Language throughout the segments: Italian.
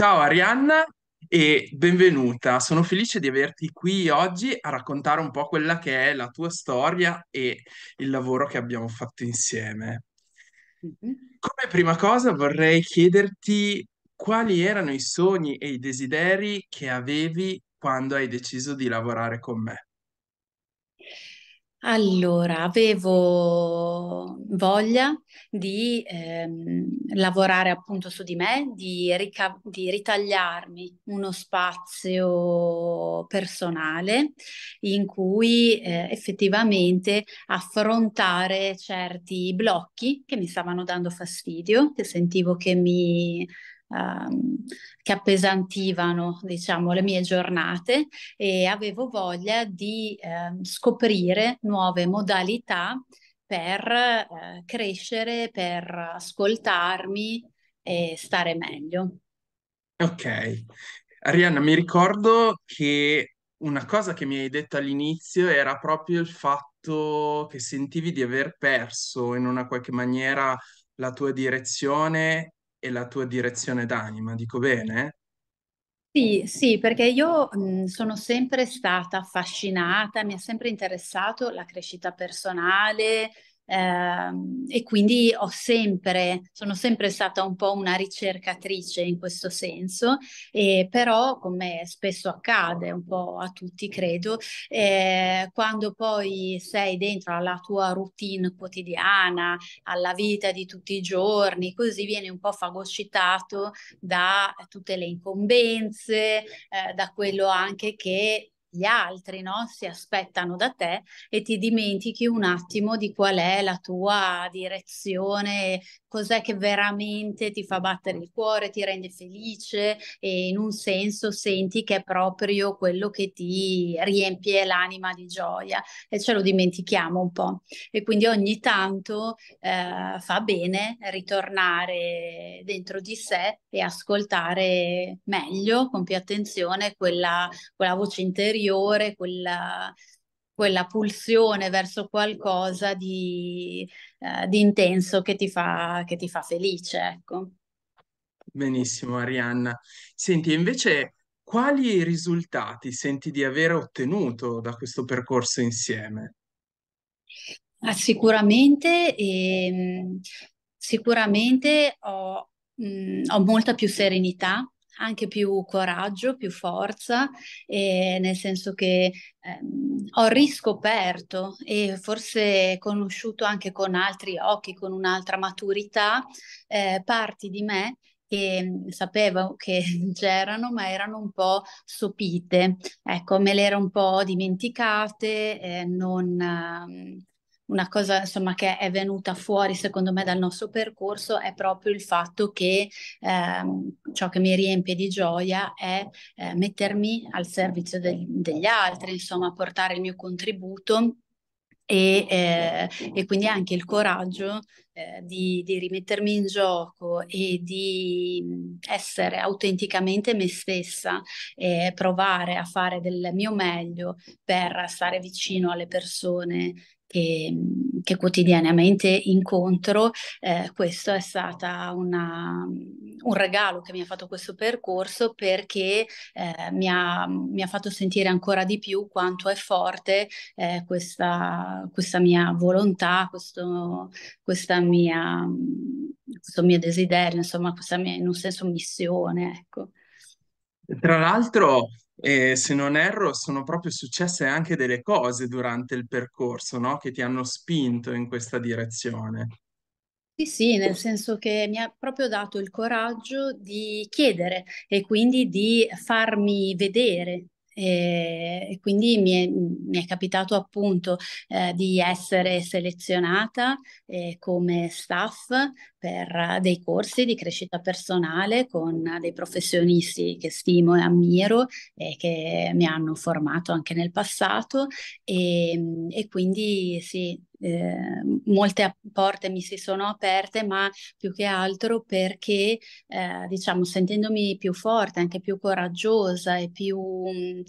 Ciao Arianna e benvenuta. Sono felice di averti qui oggi a raccontare un po' quella che è la tua storia e il lavoro che abbiamo fatto insieme. Mm-hmm. Come prima cosa vorrei chiederti quali erano i sogni e i desideri che avevi quando hai deciso di lavorare con me. Allora, avevo voglia di ehm, lavorare appunto su di me, di, rica- di ritagliarmi uno spazio personale in cui eh, effettivamente affrontare certi blocchi che mi stavano dando fastidio, che sentivo che mi ehm, che appesantivano, diciamo, le mie giornate e avevo voglia di ehm, scoprire nuove modalità per eh, crescere, per ascoltarmi e stare meglio. Ok. Arianna, mi ricordo che una cosa che mi hai detto all'inizio era proprio il fatto che sentivi di aver perso in una qualche maniera la tua direzione e la tua direzione d'anima, dico bene? Sì, sì, perché io mh, mhmm, sono sempre stata affascinata, mi ha sempre interessato la crescita personale, Ehm, e quindi ho sempre, sono sempre stata un po' una ricercatrice in questo senso, e però come spesso accade un po' a tutti credo, eh, quando poi sei dentro alla tua routine quotidiana, alla vita di tutti i giorni, così vieni un po' fagocitato da tutte le incombenze, eh, da quello anche che gli altri no? si aspettano da te e ti dimentichi un attimo di qual è la tua direzione, cos'è che veramente ti fa battere il cuore, ti rende felice e in un senso senti che è proprio quello che ti riempie l'anima di gioia e ce lo dimentichiamo un po'. E quindi ogni tanto eh, fa bene ritornare dentro di sé e ascoltare meglio, con più attenzione, quella, quella voce interiore interiore, quella, quella pulsione verso qualcosa di, eh, di intenso che ti, fa, che ti fa felice, ecco. Benissimo, Arianna. Senti, invece, quali risultati senti di aver ottenuto da questo percorso insieme? Ah, sicuramente, ehm, sicuramente ho, mh, mm, ho molta più serenità anche più coraggio, più forza, nel senso che ehm, ho riscoperto e forse conosciuto anche con altri occhi, con un'altra maturità, eh, parti di me che mm, sapevo che c'erano, ma erano un po' sopite, ecco, me le ero un po' dimenticate, eh, non, ehm, una cosa insomma, che è venuta fuori secondo me dal nostro percorso è proprio il fatto che ehm, ciò che mi riempie di gioia è eh, mettermi al servizio de- degli altri, insomma portare il mio contributo e, eh, e, quindi anche il coraggio eh, di, di, rimettermi in gioco e di essere autenticamente me stessa e provare a fare del mio meglio per stare vicino alle persone che, mhmm, che quotidianamente incontro, eh, questo è stato un regalo che mi ha fatto questo percorso perché eh, mi, ha, mi, ha, fatto sentire ancora di più quanto è forte eh, questa, questa, mia volontà, questo, mia, questo, mio desiderio, insomma, questa mia, in un senso missione. Ecco. Tra l'altro, e se non erro, sono proprio successe anche delle cose durante il percorso, no? Che ti hanno spinto in questa direzione. Sì, sì, nel senso che mi ha proprio dato il coraggio di chiedere e quindi di farmi vedere. E quindi mi è, mi è capitato appunto eh, di essere selezionata eh, come staff per eh, dei corsi di crescita personale con eh, dei professionisti che stimo e ammiro e che mi hanno formato anche nel passato e, ehm, e quindi sì, eh, molte porte mi si sono aperte, ma più che altro perché, eh, diciamo, sentendomi più forte, anche più coraggiosa e più mm,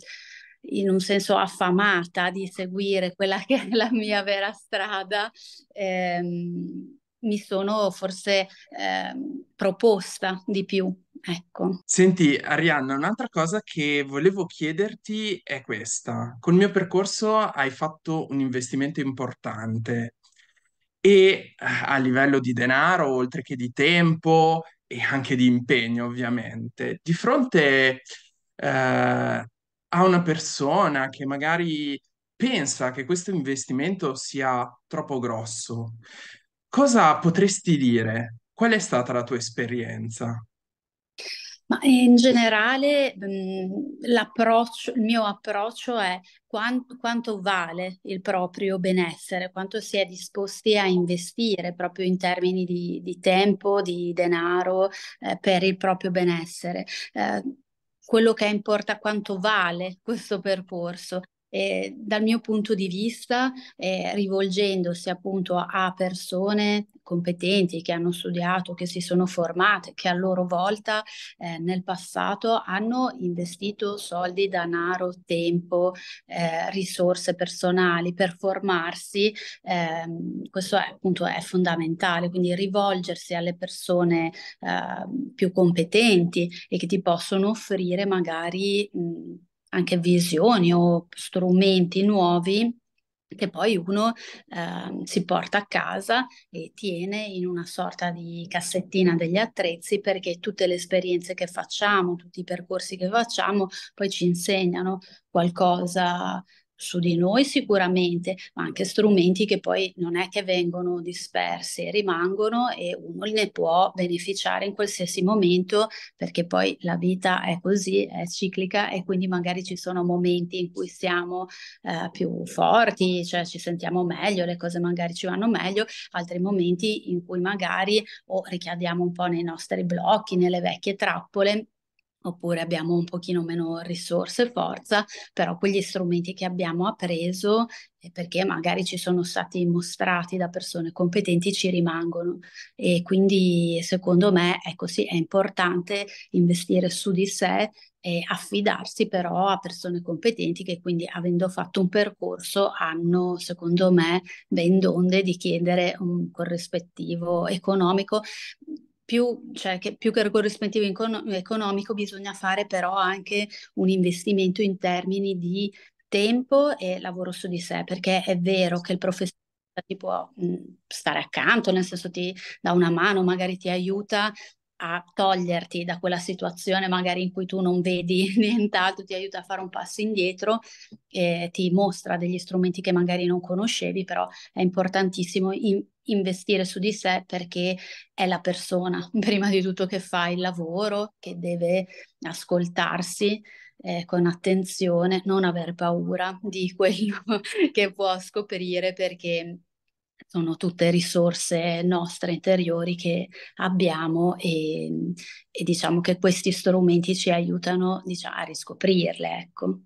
in un senso affamata di seguire quella che è la mia vera strada, ehm, mi sono forse eh, proposta di più. Ecco. Senti Arianna, un'altra cosa che volevo chiederti è questa. Col mio percorso hai fatto un investimento importante e eh, a livello di denaro, oltre che di tempo e anche di impegno, ovviamente, di fronte eh, a una persona che magari pensa che questo investimento sia troppo grosso, Cosa potresti dire? Qual è stata la tua esperienza? Ma eh, in generale mhmm, l'approccio, il mio approccio è quant- quanto vale il proprio benessere, quanto si è disposti a investire proprio in termini di, di tempo, di denaro eh, per il proprio benessere. Eh, quello che importa quanto vale questo percorso eh, dal mio punto di vista, eh, rivolgendosi appunto a persone competenti che hanno studiato, che si sono formate, che a loro volta eh, nel passato hanno investito soldi, denaro, tempo, eh, risorse personali per formarsi, ehm, questo è, appunto è fondamentale, quindi rivolgersi alle persone eh, più competenti e che ti possono offrire magari mh, anche visioni o strumenti nuovi che poi uno eh, si porta a casa e tiene in una sorta di cassettina degli attrezzi perché tutte le esperienze che facciamo, tutti i percorsi che facciamo poi ci insegnano qualcosa su di noi sicuramente, ma anche strumenti che poi non è che vengono dispersi, rimangono e uno ne può beneficiare in qualsiasi momento perché poi la vita è così, è ciclica e quindi magari ci sono momenti in cui siamo eh, più forti, cioè ci sentiamo meglio, le cose magari ci vanno meglio, altri momenti in cui magari o oh, richiadiamo un po' nei nostri blocchi, nelle vecchie trappole oppure abbiamo un pochino meno risorse e forza, però quegli strumenti che abbiamo appreso eh, perché magari ci sono stati mostrati da persone competenti ci rimangono e quindi secondo me ecco sì, è importante investire su di sé e affidarsi però a persone competenti che quindi avendo fatto un percorso hanno secondo me ben d'onde di chiedere un corrispettivo economico più, cioè che, più che il corrispettivo econo- economico bisogna fare però anche un investimento in termini di tempo e lavoro su di sé, perché è vero che il professore ti può stare accanto, nel senso ti dà una mano, magari ti aiuta a toglierti da quella situazione magari in cui tu non vedi nient'altro, ti aiuta a fare un passo indietro, eh, ti mostra degli strumenti che magari non conoscevi, però è importantissimo in- investire su di sé perché è la persona prima di tutto che fa il lavoro, che deve ascoltarsi eh, con attenzione, non aver paura di quello che può scoprire perché sono tutte risorse nostre interiori che abbiamo e, e diciamo che questi strumenti ci aiutano diciamo, a riscoprirle. Ecco.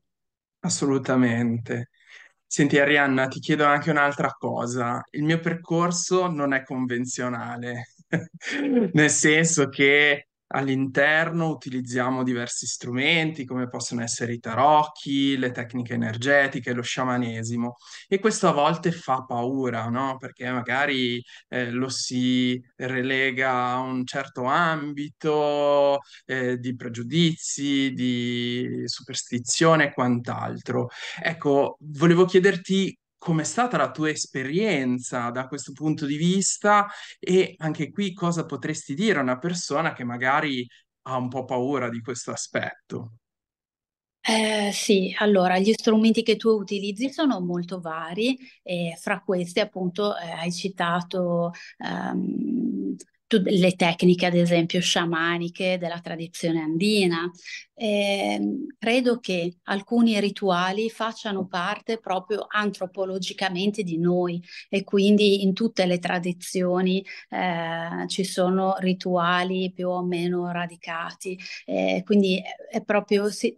Assolutamente. Senti Arianna, ti chiedo anche un'altra cosa. Il mio percorso non è convenzionale, nel senso che All'interno utilizziamo diversi strumenti come possono essere i tarocchi, le tecniche energetiche, lo sciamanesimo e questo a volte fa paura, no? Perché magari eh, lo si relega a un certo ambito eh, di pregiudizi, di superstizione e quant'altro. Ecco, volevo chiederti com'è stata la tua esperienza da questo punto di vista e anche qui cosa potresti dire a una persona che magari ha un po' paura di questo aspetto? Eh, sì, allora gli strumenti che tu utilizzi sono molto vari e fra questi appunto eh, hai citato ehm, tu, le tecniche, ad esempio, sciamaniche della tradizione andina. Eh, credo che alcuni rituali facciano parte proprio antropologicamente di noi e quindi in tutte le tradizioni eh, ci sono rituali più o meno radicati. Eh, quindi è, proprio, si,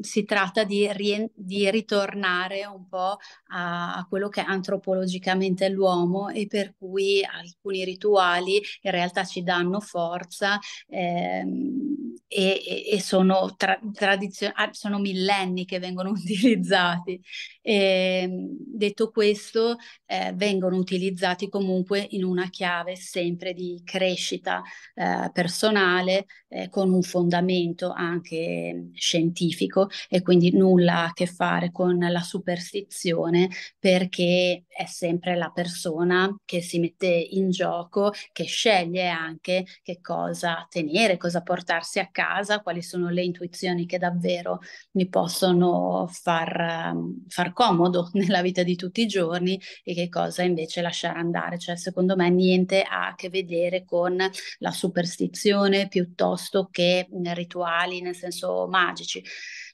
si tratta di, rien, di, ritornare un po' a, a quello che è antropologicamente l'uomo e per cui alcuni rituali in realtà realtà ci danno forza. Ehm, e, e sono, tra, tradizion- ah, sono millenni che vengono utilizzati. E, ehm, detto questo, eh, vengono utilizzati comunque in una chiave sempre di crescita eh, personale eh, con un fondamento anche scientifico e quindi nulla a che fare con la superstizione perché è sempre la persona che si mette in gioco, che sceglie anche che cosa tenere, cosa portarsi a casa, quali sono le intuizioni che davvero mi possono far, ehm, far comodo nella vita di tutti i giorni e che cosa invece lasciare andare. Cioè, secondo me niente ha a che vedere con la superstizione piuttosto che rituali, nel senso magici.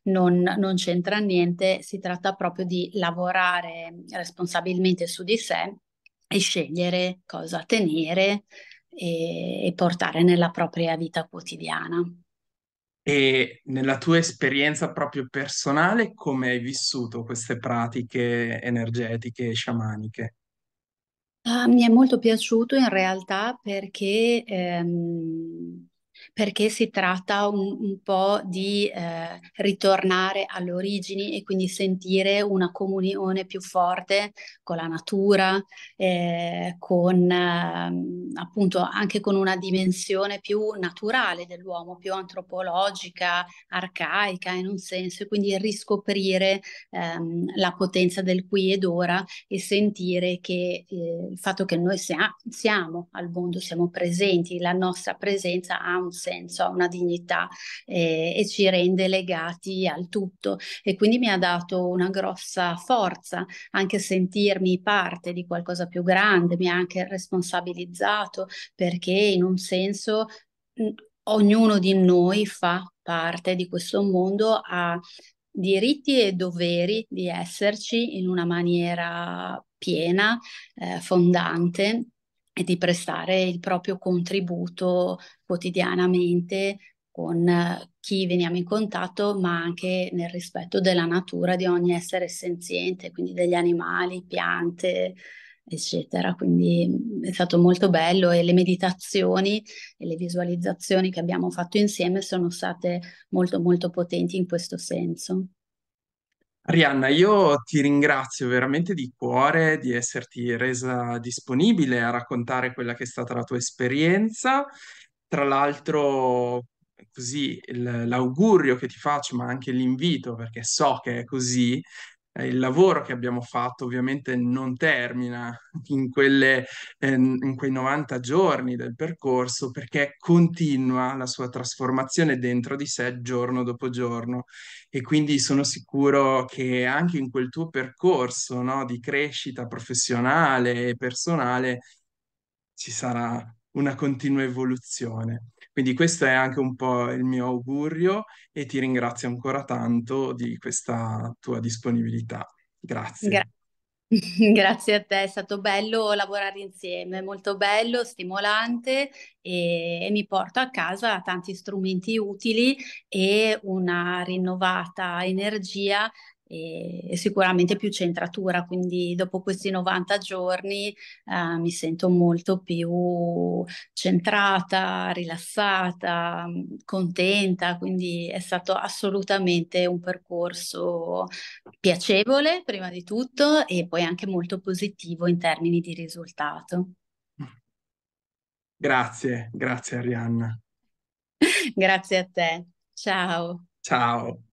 Non, non, c'entra niente, si tratta proprio di lavorare responsabilmente su di sé e scegliere cosa tenere e, e portare nella propria vita quotidiana. E nella tua esperienza proprio personale, come hai vissuto queste pratiche energetiche e sciamaniche? Ah, mi è molto piaciuto in realtà perché ehm, perché si tratta un, un po' di eh, ritornare alle origini e quindi sentire una comunione più forte con la natura, eh, con eh, appunto anche con una dimensione più naturale dell'uomo, più antropologica, arcaica in un senso, e quindi riscoprire ehm, la potenza del qui ed ora e sentire che eh, il fatto che noi sia- siamo al mondo, siamo presenti, la nostra presenza ha un un senso, ha una dignità eh, e ci rende legati al tutto. E quindi mi ha dato una grossa forza anche sentirmi parte di qualcosa più grande, mi ha anche responsabilizzato perché in un senso mm, ognuno di noi fa parte di questo mondo, ha diritti e doveri di esserci in una maniera piena, eh, fondante e di prestare il proprio contributo quotidianamente con eh, chi veniamo in contatto, ma anche nel rispetto della natura di ogni essere senziente, quindi degli animali, piante, eccetera. Quindi mm, è stato molto bello e le meditazioni e le visualizzazioni che abbiamo fatto insieme sono state molto molto potenti in questo senso. Arianna, io ti ringrazio veramente di cuore di esserti resa disponibile a raccontare quella che è stata la tua esperienza. Tra l'altro, così l'augurio che ti faccio, ma anche l'invito, perché so che è così, eh, il lavoro che abbiamo fatto ovviamente non termina in, quelle, ehm, in quei 90 giorni del percorso perché continua la sua trasformazione dentro di sé giorno dopo giorno e quindi sono sicuro che anche in quel tuo percorso no, di crescita professionale e personale ci sarà una continua evoluzione. Quindi questo è anche un po' il mio augurio e ti ringrazio ancora tanto di questa tua disponibilità. Grazie. Gra- Grazie a te, è stato bello lavorare insieme, molto bello, stimolante e, e, mi porto a casa tanti strumenti utili e una rinnovata energia e, sicuramente più centratura, quindi dopo questi 90 giorni eh, mi sento molto più centrata, rilassata, mm, contenta, quindi è stato assolutamente un percorso piacevole prima di tutto e poi anche molto positivo in termini di risultato. Mm. Grazie, grazie Arianna. grazie a te. Ciao. Ciao.